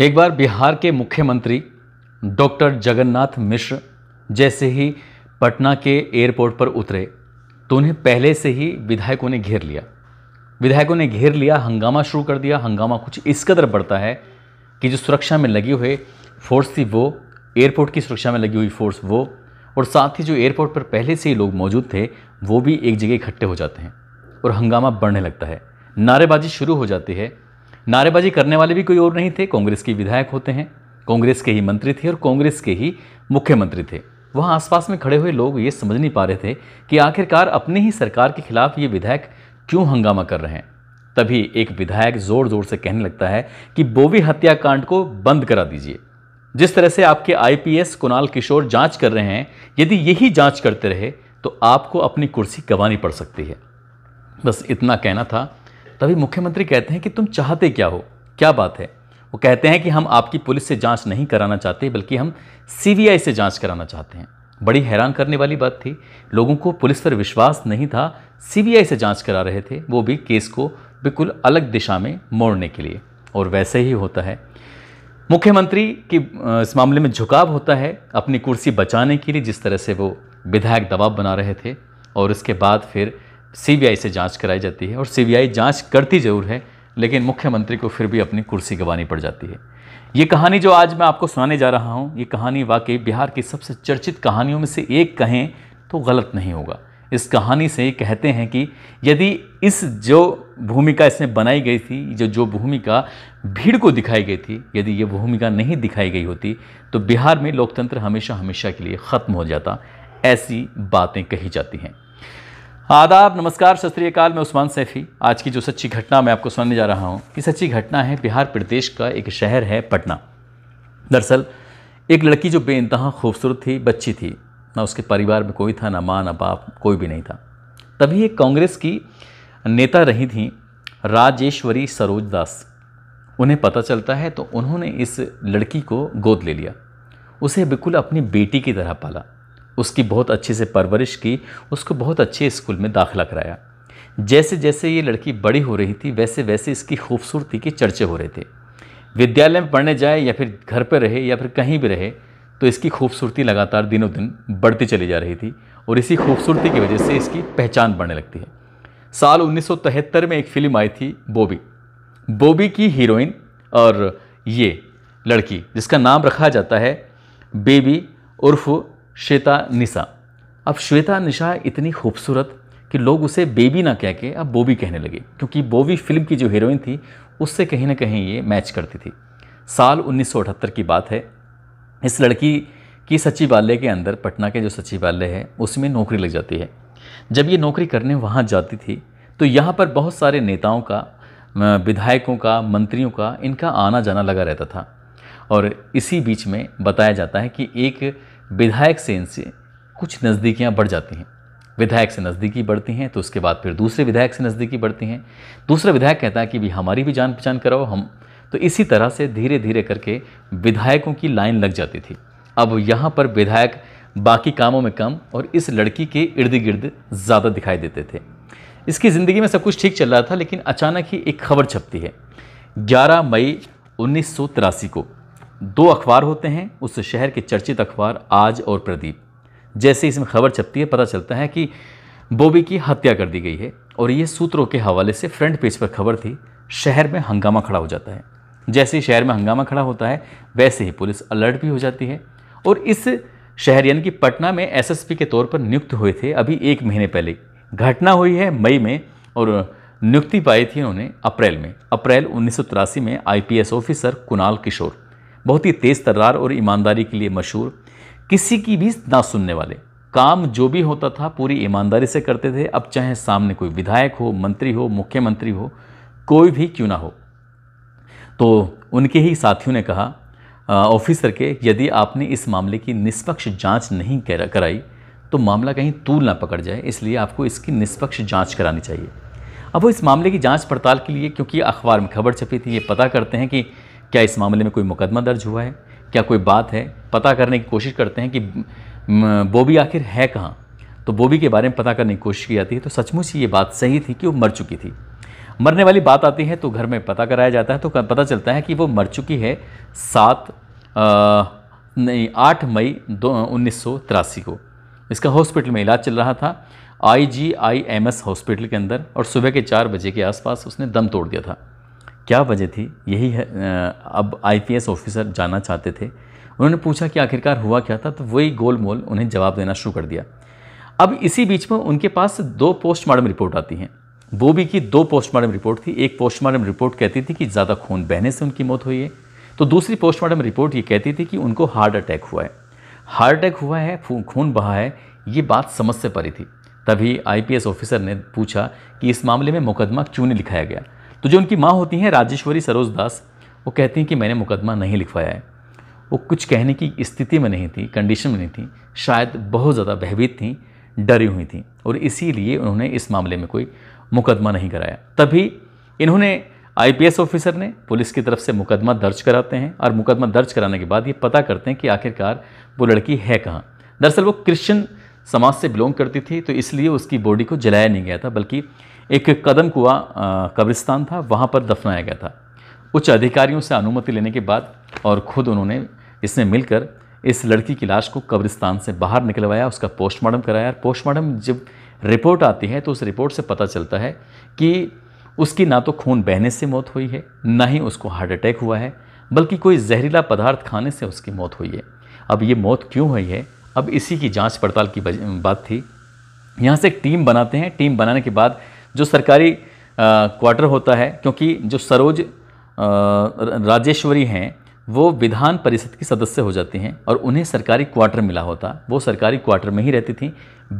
एक बार बिहार के मुख्यमंत्री डॉक्टर जगन्नाथ मिश्र जैसे ही पटना के एयरपोर्ट पर उतरे तो उन्हें पहले से ही विधायकों ने घेर लिया विधायकों ने घेर लिया हंगामा शुरू कर दिया हंगामा कुछ इस कदर बढ़ता है कि जो सुरक्षा में लगी हुई फोर्स थी वो एयरपोर्ट की सुरक्षा में लगी हुई फोर्स वो और साथ ही जो एयरपोर्ट पर पहले से ही लोग मौजूद थे वो भी एक जगह इकट्ठे हो जाते हैं और हंगामा बढ़ने लगता है नारेबाजी शुरू हो जाती है नारेबाजी करने वाले भी कोई और नहीं थे कांग्रेस के विधायक होते हैं कांग्रेस के ही मंत्री थे और कांग्रेस के ही मुख्यमंत्री थे वहाँ आसपास में खड़े हुए लोग ये समझ नहीं पा रहे थे कि आखिरकार अपनी ही सरकार के खिलाफ ये विधायक क्यों हंगामा कर रहे हैं तभी एक विधायक जोर जोर से कहने लगता है कि बोवी हत्याकांड को बंद करा दीजिए जिस तरह से आपके आईपीएस कुणाल किशोर जांच कर रहे हैं यदि यही जांच करते रहे तो आपको अपनी कुर्सी गंवानी पड़ सकती है बस इतना कहना था तभी मुख्यमंत्री कहते हैं कि तुम चाहते क्या हो क्या बात है वो कहते हैं कि हम आपकी पुलिस से जांच नहीं कराना चाहते बल्कि हम सीबीआई से जांच कराना चाहते हैं बड़ी हैरान करने वाली बात थी लोगों को पुलिस पर विश्वास नहीं था सीबीआई से जांच करा रहे थे वो भी केस को बिल्कुल अलग दिशा में मोड़ने के लिए और वैसे ही होता है मुख्यमंत्री की इस मामले में झुकाव होता है अपनी कुर्सी बचाने के लिए जिस तरह से वो विधायक दबाव बना रहे थे और उसके बाद फिर सीबीआई से जांच कराई जाती है और सीबीआई जांच करती ज़रूर है लेकिन मुख्यमंत्री को फिर भी अपनी कुर्सी गंवानी पड़ जाती है ये कहानी जो आज मैं आपको सुनाने जा रहा हूँ ये कहानी वाकई बिहार की सबसे चर्चित कहानियों में से एक कहें तो गलत नहीं होगा इस कहानी से कहते हैं कि यदि इस जो भूमिका इसमें बनाई गई थी जो जो भूमिका भीड़ को दिखाई गई थी यदि ये भूमिका नहीं दिखाई गई होती तो बिहार में लोकतंत्र हमेशा हमेशा के लिए ख़त्म हो जाता ऐसी बातें कही जाती हैं आदाब नमस्कार सत मैं उस्मान सैफ़ी आज की जो सच्ची घटना मैं आपको सुनाने जा रहा हूँ ये सच्ची घटना है बिहार प्रदेश का एक शहर है पटना दरअसल एक लड़की जो बेानतहा खूबसूरत थी बच्ची थी ना उसके परिवार में कोई था ना माँ ना बाप कोई भी नहीं था तभी एक कांग्रेस की नेता रही थी राजेश्वरी सरोज दास उन्हें पता चलता है तो उन्होंने इस लड़की को गोद ले लिया उसे बिल्कुल अपनी बेटी की तरह पाला उसकी बहुत अच्छे से परवरिश की उसको बहुत अच्छे स्कूल में दाखिला कराया जैसे जैसे ये लड़की बड़ी हो रही थी वैसे वैसे इसकी खूबसूरती के चर्चे हो रहे थे विद्यालय में पढ़ने जाए या फिर घर पर रहे या फिर कहीं भी रहे तो इसकी खूबसूरती लगातार दिनों दिन बढ़ती चली जा रही थी और इसी खूबसूरती की वजह से इसकी पहचान बढ़ने लगती है साल उन्नीस में एक फिल्म आई थी बोबी बोबी की हीरोइन और ये लड़की जिसका नाम रखा जाता है बेबी उर्फ श्वेता निशा अब श्वेता निशा इतनी खूबसूरत कि लोग उसे बेबी ना कह के अब बोबी कहने लगे क्योंकि बोबी फिल्म की जो हीरोइन थी उससे कहीं ना कहीं ये मैच करती थी साल उन्नीस की बात है इस लड़की की सचिवालय के अंदर पटना के जो सचिवालय है उसमें नौकरी लग जाती है जब ये नौकरी करने वहाँ जाती थी तो यहाँ पर बहुत सारे नेताओं का विधायकों का मंत्रियों का इनका आना जाना लगा रहता था और इसी बीच में बताया जाता है कि एक विधायक से इनसे कुछ नज़दीकियाँ बढ़ जाती हैं विधायक से नज़दीकी बढ़ती हैं तो उसके बाद फिर दूसरे विधायक से नज़दीकी बढ़ती हैं दूसरा विधायक कहता है कि भी हमारी भी जान पहचान कराओ हम तो इसी तरह से धीरे धीरे करके विधायकों की लाइन लग जाती थी अब यहाँ पर विधायक बाकी कामों में कम और इस लड़की के इर्द गिर्द ज़्यादा दिखाई देते थे इसकी ज़िंदगी में सब कुछ ठीक चल रहा था लेकिन अचानक ही एक खबर छपती है 11 मई उन्नीस को दो अखबार होते हैं उस शहर के चर्चित अखबार आज और प्रदीप जैसे इसमें खबर छपती है पता चलता है कि बॉबी की हत्या कर दी गई है और ये सूत्रों के हवाले से फ्रंट पेज पर खबर थी शहर में हंगामा खड़ा हो जाता है जैसे ही शहर में हंगामा खड़ा होता है वैसे ही पुलिस अलर्ट भी हो जाती है और इस शहर यानी कि पटना में एसएसपी के तौर पर नियुक्त हुए थे अभी एक महीने पहले घटना हुई है मई में और नियुक्ति पाई थी उन्होंने अप्रैल में अप्रैल उन्नीस में आईपीएस ऑफिसर कुणाल किशोर बहुत ही तेज़ तर्रार और ईमानदारी के लिए मशहूर किसी की भी ना सुनने वाले काम जो भी होता था पूरी ईमानदारी से करते थे अब चाहे सामने कोई विधायक हो मंत्री हो मुख्यमंत्री हो कोई भी क्यों ना हो तो उनके ही साथियों ने कहा ऑफिसर के यदि आपने इस मामले की निष्पक्ष जांच नहीं कराई तो मामला कहीं तूल ना पकड़ जाए इसलिए आपको इसकी निष्पक्ष जांच करानी चाहिए अब वो इस मामले की जांच पड़ताल के लिए क्योंकि अखबार में खबर छपी थी ये पता करते हैं कि क्या इस मामले में कोई मुकदमा दर्ज हुआ है क्या कोई बात है पता करने की कोशिश करते हैं कि बॉबी आखिर है कहाँ तो बॉबी के बारे में पता करने की कोशिश की जाती है तो सचमुच ये बात सही थी कि वो मर चुकी थी मरने वाली बात आती है तो घर में पता कराया जाता है तो पता चलता है कि वो मर चुकी है सात नहीं आठ मई दो उन्नीस को इसका हॉस्पिटल में इलाज चल रहा था I G I M S hospital के अंदर और सुबह के चार बजे के आसपास उसने दम तोड़ दिया था क्या वजह थी यही है अब आईपीएस ऑफिसर जाना चाहते थे उन्होंने पूछा कि आखिरकार हुआ क्या था तो वही गोल मोल उन्हें जवाब देना शुरू कर दिया अब इसी बीच में उनके पास दो पोस्टमार्टम रिपोर्ट आती हैं बोबी की दो पोस्टमार्टम रिपोर्ट थी एक पोस्टमार्टम रिपोर्ट कहती थी कि ज़्यादा खून बहने से उनकी मौत हुई है तो दूसरी पोस्टमार्टम रिपोर्ट ये कहती थी कि उनको हार्ट अटैक हुआ है हार्ट अटैक हुआ है खून बहा है ये बात समझ से परी थी तभी आईपीएस ऑफिसर ने पूछा कि इस मामले में मुकदमा क्यों नहीं लिखाया गया तो जो उनकी माँ होती हैं राजेश्वरी सरोज दास वो कहती हैं कि मैंने मुकदमा नहीं लिखवाया है वो कुछ कहने की स्थिति में नहीं थी कंडीशन में नहीं थी शायद बहुत ज़्यादा भयभीत थी डरी हुई थी और इसीलिए उन्होंने इस मामले में कोई मुकदमा नहीं कराया तभी इन्होंने आईपीएस ऑफिसर ने पुलिस की तरफ से मुकदमा दर्ज कराते हैं और मुकदमा दर्ज कराने के बाद ये पता करते हैं कि आखिरकार वो लड़की है कहाँ दरअसल वो क्रिश्चियन समाज से बिलोंग करती थी तो इसलिए उसकी बॉडी को जलाया नहीं गया था बल्कि एक कदम कुआ कब्रिस्तान था वहाँ पर दफनाया गया था उच्च अधिकारियों से अनुमति लेने के बाद और खुद उन्होंने इसने मिलकर इस लड़की की लाश को कब्रिस्तान से बाहर निकलवाया उसका पोस्टमार्टम कराया पोस्टमार्टम जब रिपोर्ट आती है तो उस रिपोर्ट से पता चलता है कि उसकी ना तो खून बहने से मौत हुई है ना ही उसको हार्ट अटैक हुआ है बल्कि कोई जहरीला पदार्थ खाने से उसकी मौत हुई है अब ये मौत क्यों हुई है अब इसी की जांच पड़ताल की बात थी यहाँ से एक टीम बनाते हैं टीम बनाने के बाद जो सरकारी क्वार्टर होता है क्योंकि जो सरोज राजेश्वरी हैं वो विधान परिषद की सदस्य हो जाती हैं और उन्हें सरकारी क्वार्टर मिला होता वो सरकारी क्वार्टर में ही रहती थी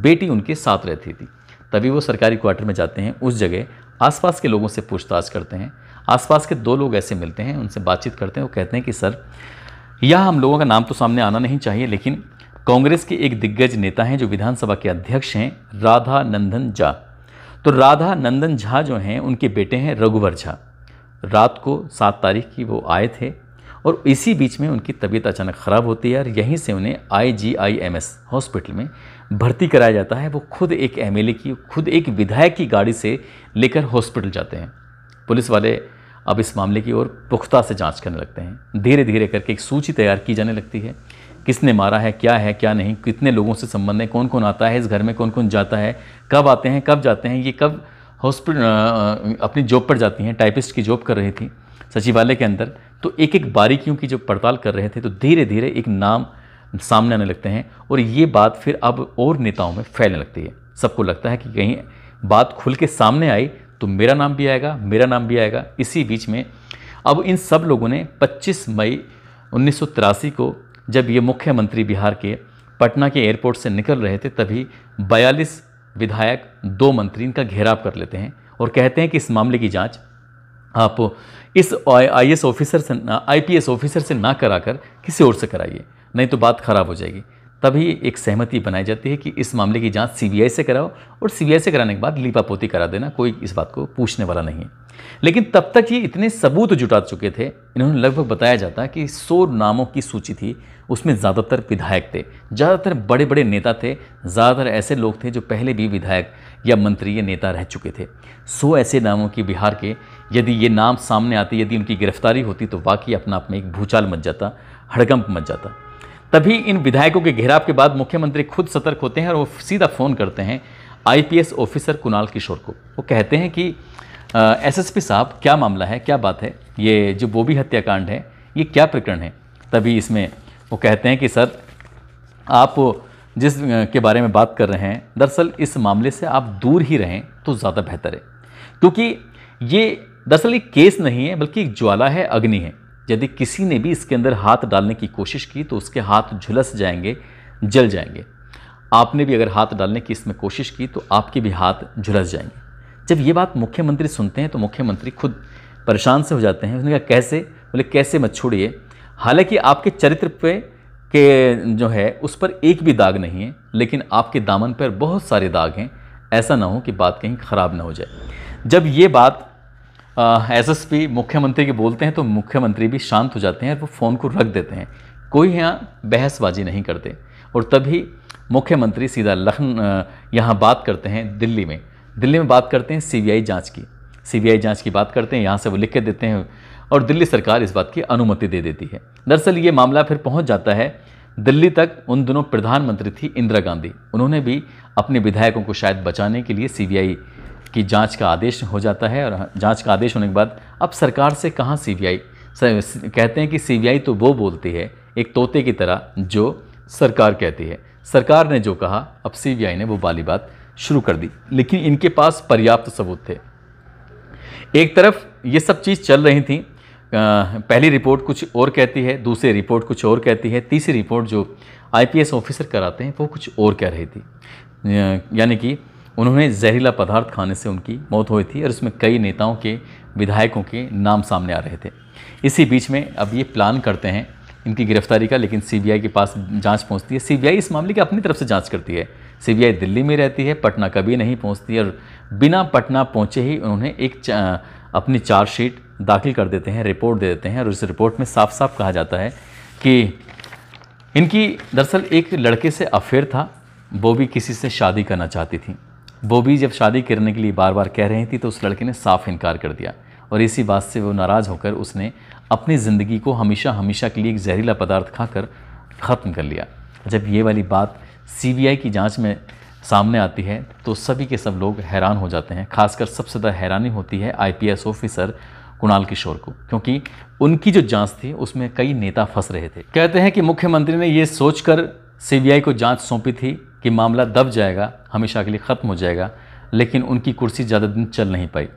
बेटी उनके साथ रहती थी तभी वो सरकारी क्वार्टर में जाते हैं उस जगह आसपास के लोगों से पूछताछ करते हैं आसपास के दो लोग ऐसे मिलते हैं उनसे बातचीत करते हैं वो कहते हैं कि सर यह हम लोगों का नाम तो सामने आना नहीं चाहिए लेकिन कांग्रेस के एक दिग्गज नेता हैं जो विधानसभा के अध्यक्ष हैं राधा नंदन झा तो राधा नंदन झा जो हैं उनके बेटे हैं रघुवर झा रात को सात तारीख की वो आए थे और इसी बीच में उनकी तबीयत अचानक ख़राब होती है और यहीं से उन्हें आईजीआईएमएस हॉस्पिटल में भर्ती कराया जाता है वो खुद एक एमएलए की खुद एक विधायक की गाड़ी से लेकर हॉस्पिटल जाते हैं पुलिस वाले अब इस मामले की ओर पुख्ता से जांच करने लगते हैं धीरे धीरे करके एक सूची तैयार की जाने लगती है किसने मारा है क्या है क्या नहीं कितने लोगों से संबंध है कौन कौन आता है इस घर में कौन कौन जाता है कब आते हैं कब जाते हैं ये कब हॉस्पिटल अपनी जॉब पर जाती हैं टाइपिस्ट की जॉब कर रही थी सचिवालय के अंदर तो एक एक बारीकियों की जब पड़ताल कर रहे थे तो धीरे धीरे एक नाम सामने आने लगते हैं और ये बात फिर अब और नेताओं में फैलने लगती है सबको लगता है कि कहीं बात खुल के सामने आई तो मेरा नाम भी आएगा मेरा नाम भी आएगा इसी बीच में अब इन सब लोगों ने 25 मई उन्नीस को जब ये मुख्यमंत्री बिहार के पटना के एयरपोर्ट से निकल रहे थे तभी 42 विधायक दो मंत्री इनका घेराव कर लेते हैं और कहते हैं कि इस मामले की जांच आप इस आई ऑफिसर से आई ऑफिसर से ना करा कर किसी और से कराइए नहीं तो बात खराब हो जाएगी तभी एक सहमति बनाई जाती है कि इस मामले की जांच सीबीआई से कराओ और सीबीआई से कराने के बाद लीपापोती करा देना कोई इस बात को पूछने वाला नहीं है लेकिन तब तक ये इतने सबूत जुटा चुके थे इन्होंने लगभग बताया जाता कि सौ नामों की सूची थी उसमें ज़्यादातर विधायक थे ज़्यादातर बड़े बड़े नेता थे ज़्यादातर ऐसे लोग थे जो पहले भी विधायक या मंत्री या नेता रह चुके थे सौ ऐसे नामों की बिहार के यदि ये नाम सामने आते यदि उनकी गिरफ्तारी होती तो वाकई अपना आप में एक भूचाल मच जाता हड़कंप मच जाता तभी इन विधायकों के घेराव के बाद मुख्यमंत्री खुद सतर्क होते हैं और वो सीधा फ़ोन करते हैं आईपीएस ऑफिसर कुणाल किशोर को वो कहते हैं कि एसएसपी साहब क्या मामला है क्या बात है ये जो बोबी हत्याकांड है ये क्या प्रकरण है तभी इसमें वो कहते हैं कि सर आप जिस के बारे में बात कर रहे हैं दरअसल इस मामले से आप दूर ही रहें तो ज़्यादा बेहतर है क्योंकि ये दरअसल एक केस नहीं है बल्कि एक ज्वाला है अग्नि है यदि किसी ने भी इसके अंदर हाथ डालने की कोशिश की तो उसके हाथ झुलस जाएंगे जल जाएंगे आपने भी अगर हाथ डालने की इसमें कोशिश की तो आपके भी हाथ झुलस जाएंगे जब ये बात मुख्यमंत्री सुनते हैं तो मुख्यमंत्री खुद परेशान से हो जाते हैं उसने कहा कैसे बोले कैसे मत छोड़िए हालांकि आपके चरित्र पे के जो है उस पर एक भी दाग नहीं है लेकिन आपके दामन पर बहुत सारे दाग हैं ऐसा ना हो कि बात कहीं ख़राब ना हो जाए जब ये बात एसएसपी मुख्यमंत्री के बोलते हैं तो मुख्यमंत्री भी शांत हो जाते हैं और वो फ़ोन को रख देते हैं कोई यहाँ बहसबाजी नहीं करते और तभी मुख्यमंत्री सीधा लखन यहाँ बात करते हैं दिल्ली में दिल्ली में बात करते हैं सीबीआई जांच की सीबीआई जांच की बात करते हैं यहाँ से वो लिख के देते हैं और दिल्ली सरकार इस बात की अनुमति दे देती है दरअसल ये मामला फिर पहुँच जाता है दिल्ली तक उन दोनों प्रधानमंत्री थी इंदिरा गांधी उन्होंने भी अपने विधायकों को शायद बचाने के लिए सीबीआई की जांच का आदेश हो जाता है और जांच का आदेश होने के बाद अब सरकार से कहाँ सीबीआई कहते हैं कि सीबीआई तो वो बोलती है एक तोते की तरह जो सरकार कहती है सरकार ने जो कहा अब सीबीआई ने वो वाली बात शुरू कर दी लेकिन इनके पास पर्याप्त सबूत थे एक तरफ ये सब चीज़ चल रही थी पहली रिपोर्ट कुछ और कहती है दूसरी रिपोर्ट कुछ और कहती है तीसरी रिपोर्ट जो आईपीएस ऑफिसर कराते हैं वो कुछ और कह रही थी यानी कि उन्होंने जहरीला पदार्थ खाने से उनकी मौत हुई थी और इसमें कई नेताओं के विधायकों के नाम सामने आ रहे थे इसी बीच में अब ये प्लान करते हैं इनकी गिरफ्तारी का लेकिन सीबीआई के पास जांच पहुंचती है सीबीआई इस मामले की अपनी तरफ से जांच करती है सीबीआई दिल्ली में रहती है पटना कभी नहीं पहुंचती और बिना पटना पहुंचे ही उन्होंने एक चा, अपनी चार्जशीट दाखिल कर देते हैं रिपोर्ट दे देते हैं और इस रिपोर्ट में साफ साफ कहा जाता है कि इनकी दरअसल एक लड़के से अफेयर था वो भी किसी से शादी करना चाहती थी वो भी जब शादी करने के लिए बार बार कह रही थी तो उस लड़के ने साफ इनकार कर दिया और इसी बात से वो नाराज़ होकर उसने अपनी ज़िंदगी को हमेशा हमेशा के लिए एक जहरीला पदार्थ खाकर ख़त्म कर लिया जब ये वाली बात सीबीआई की जांच में सामने आती है तो सभी के सब लोग हैरान हो जाते हैं खासकर सबसे ज़्यादा हैरानी होती है आईपीएस ऑफिसर कुणाल किशोर को क्योंकि उनकी जो जांच थी उसमें कई नेता फंस रहे थे कहते हैं कि मुख्यमंत्री ने ये सोचकर सीबीआई को जांच सौंपी थी कि मामला दब जाएगा हमेशा के लिए ख़त्म हो जाएगा लेकिन उनकी कुर्सी ज़्यादा दिन चल नहीं पाई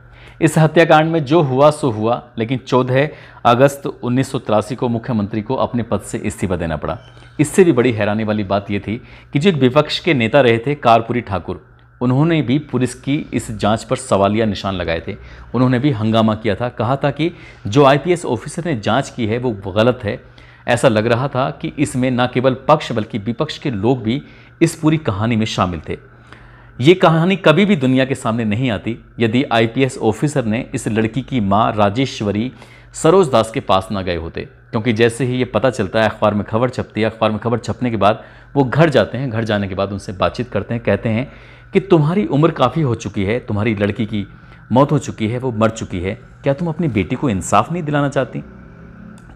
इस हत्याकांड में जो हुआ सो हुआ लेकिन चौदह अगस्त उन्नीस को मुख्यमंत्री को अपने पद से इस्तीफा देना पड़ा इससे भी बड़ी हैरानी वाली बात यह थी कि जो एक विपक्ष के नेता रहे थे कारपुरी ठाकुर उन्होंने भी पुलिस की इस जांच पर सवालिया निशान लगाए थे उन्होंने भी हंगामा किया था कहा था कि जो आईपीएस ऑफिसर ने जांच की है वो गलत है ऐसा लग रहा था कि इसमें न केवल पक्ष बल्कि विपक्ष के लोग भी इस पूरी कहानी में शामिल थे ये कहानी कभी भी दुनिया के सामने नहीं आती यदि आईपीएस ऑफिसर ने इस लड़की की माँ राजेश्वरी सरोज दास के पास ना गए होते क्योंकि जैसे ही ये पता चलता है अखबार में खबर छपती है अखबार में खबर छपने के बाद वो घर जाते हैं घर जाने के बाद उनसे बातचीत करते हैं कहते हैं कि तुम्हारी उम्र काफ़ी हो चुकी है तुम्हारी लड़की की मौत हो चुकी है वो मर चुकी है क्या तुम अपनी बेटी को इंसाफ नहीं दिलाना चाहती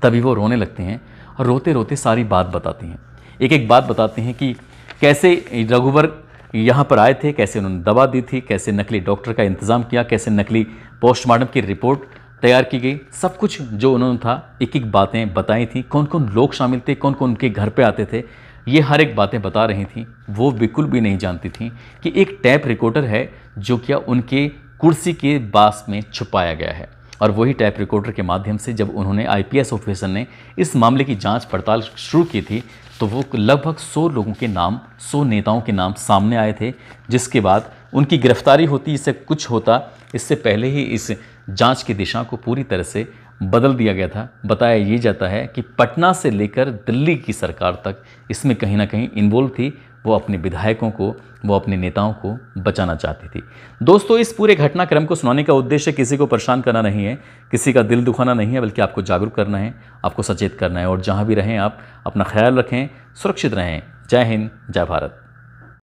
तभी वो रोने लगते हैं और रोते रोते सारी बात बताती हैं एक एक बात बताती हैं कि कैसे रघुवर यहाँ पर आए थे कैसे उन्होंने दवा दी थी कैसे नकली डॉक्टर का इंतज़ाम किया कैसे नकली पोस्टमार्टम की रिपोर्ट तैयार की गई सब कुछ जो उन्होंने था एक एक बातें बताई थी कौन कौन लोग शामिल थे कौन कौन उनके घर पे आते थे ये हर एक बातें बता रही थी वो बिल्कुल भी नहीं जानती थी कि एक टैप रिकॉर्डर है जो क्या उनके कुर्सी के बास में छुपाया गया है और वही टैप रिकॉर्डर के माध्यम से जब उन्होंने आईपीएस ऑफिसर ने इस मामले की जांच पड़ताल शुरू की थी तो वो लगभग सौ लोगों के नाम सौ नेताओं के नाम सामने आए थे जिसके बाद उनकी गिरफ्तारी होती इससे कुछ होता इससे पहले ही इस जांच की दिशा को पूरी तरह से बदल दिया गया था बताया ये जाता है कि पटना से लेकर दिल्ली की सरकार तक इसमें कहीं ना कहीं इन्वॉल्व थी वो अपने विधायकों को वो अपने नेताओं को बचाना चाहती थी दोस्तों इस पूरे घटनाक्रम को सुनाने का उद्देश्य किसी को परेशान करना नहीं है किसी का दिल दुखाना नहीं है बल्कि आपको जागरूक करना है आपको सचेत करना है और जहाँ भी रहें आप अपना ख्याल रखें सुरक्षित रहें जय हिंद जय भारत